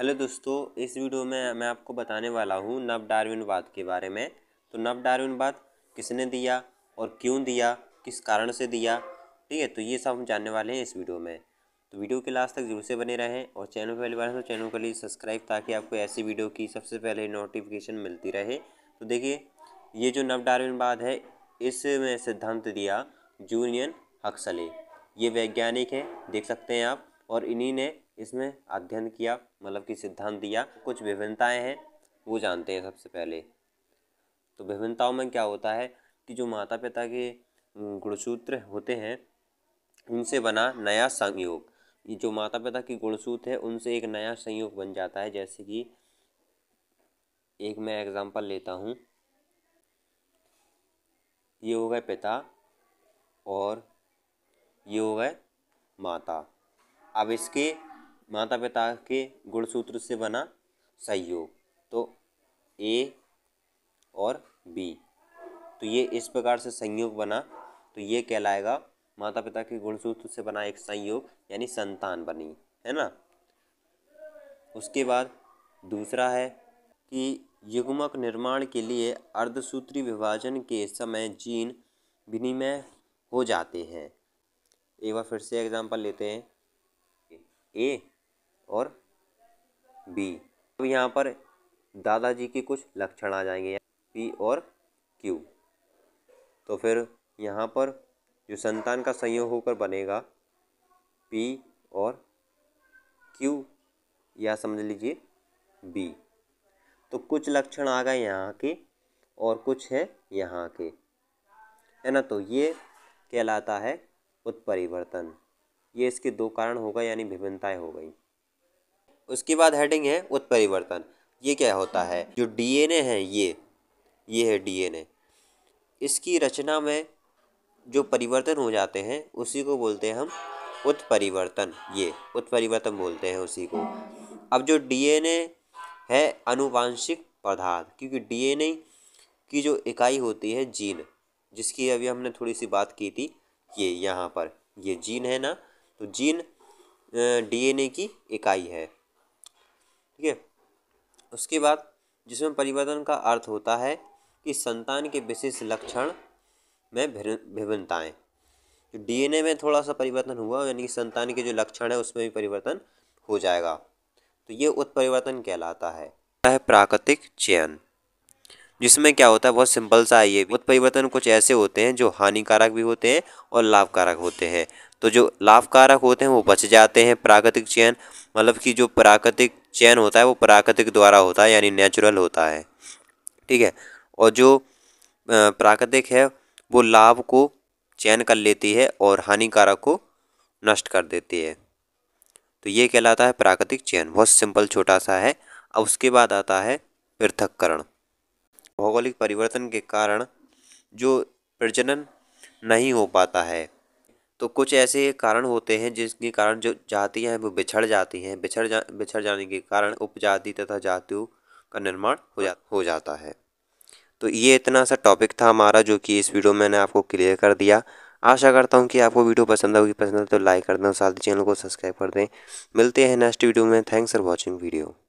hello दोस्तों इस video में मैं आपको बताने वाला हूँ नव वाद के बारे में तो नव वाद किसने दिया और क्यों दिया किस कारण से दिया ठीक है तो ये सब हम जानने वाले हैं इस वीडियो में तो वीडियो के लास्ट तक जरूर से बने रहें और चैनल पर पहली बार तो चैनल को लिए सब्सक्राइब ताकि आपको ऐसी वीडियो की सबसे पहले नोटिफिकेशन मिलती रहे तो देखिए ये जो नव वाद है इसमें सिद्धांत दिया जूनियन हक्सले ये वैज्ञानिक हैं देख सकते हैं आप और इन्हीं ने इसमें अध्ययन किया मतलब कि सिद्धांत दिया कुछ विभिन्नताएं हैं वो जानते हैं सबसे पहले तो विभिन्नताओं में क्या होता है कि जो माता पिता के गुणसूत्र होते हैं उनसे बना नया संयोग ये जो माता पिता की गुणसूत्र है उनसे एक नया संयोग बन जाता है जैसे कि एक मैं एग्ज़ाम्पल लेता हूँ ये हो गए पिता और ये हो गए माता अब इसके माता पिता के गुणसूत्र से बना सहयोग तो ए और बी तो ये इस प्रकार से संयोग बना तो ये कहलाएगा माता पिता के गुणसूत्र से बना एक संयोग यानी संतान बनी है ना उसके बाद दूसरा है कि युग्मक निर्माण के लिए अर्धसूत्री विभाजन के समय जीन विनिमय हो जाते हैं एक बार फिर से एग्जांपल लेते हैं ए और बी अब यहाँ पर दादाजी के कुछ लक्षण आ जाएंगे पी और क्यू तो फिर यहाँ पर जो संतान का संयोग होकर बनेगा पी और क्यू या समझ लीजिए बी तो कुछ लक्षण आ गए यहाँ के और कुछ है यहाँ के है ना तो ये कहलाता है उत्परिवर्तन ये इसके दो कारण हो गए यानी विभिन्नताएँ हो गई उसके बाद हेडिंग है उत्परिवर्तन ये क्या होता है जो डीएनए है ये ये है डीएनए इसकी रचना में जो परिवर्तन हो जाते हैं उसी को बोलते हैं हम उत्परिवर्तन ये उत्परिवर्तन बोलते हैं उसी को अब जो डीएनए है अनुवांशिक पदार्थ क्योंकि डीएनए की जो इकाई होती है जीन जिसकी अभी हमने थोड़ी सी बात की थी ये यहाँ पर ये जीन है ना तो जीन डीएनए की इकाई है ठीक है उसके बाद जिसमें परिवर्तन का अर्थ होता है कि संतान के विशेष लक्षण में विभिन्नताएँ जो डीएनए में थोड़ा सा परिवर्तन हुआ यानी कि संतान के जो लक्षण है उसमें भी परिवर्तन हो जाएगा तो ये उत्परिवर्तन कहलाता है है प्राकृतिक चयन जिसमें क्या होता है बहुत सिंपल सा है ये उत्परिवर्तन कुछ ऐसे होते हैं जो हानिकारक भी होते हैं और लाभकारक होते हैं तो जो लाभकारक होते हैं वो बच जाते हैं प्राकृतिक चयन मतलब कि जो प्राकृतिक चयन होता है वो प्राकृतिक द्वारा होता है यानी नेचुरल होता है ठीक है और जो प्राकृतिक है वो लाभ को चयन कर लेती है और हानिकारक को नष्ट कर देती है तो ये कहलाता है प्राकृतिक चयन बहुत सिंपल छोटा सा है अब उसके बाद आता है पृथककरण भौगोलिक परिवर्तन के कारण जो प्रजनन नहीं हो पाता है तो कुछ ऐसे कारण होते हैं जिसके कारण जो जातियाँ हैं वो बिछड़ जाती हैं बिछड़ जा बिछड़ जाने के कारण उपजाति तथा जातियों का निर्माण हो जा हो जाता है तो ये इतना सा टॉपिक था हमारा जो कि इस वीडियो में मैंने आपको क्लियर कर दिया आशा करता हूँ कि आपको वीडियो पसंद होगी पसंद है तो लाइक कर दें और साथ ही चैनल को सब्सक्राइब कर दें मिलते हैं नेक्स्ट वीडियो में थैंक्स फॉर वॉचिंग वीडियो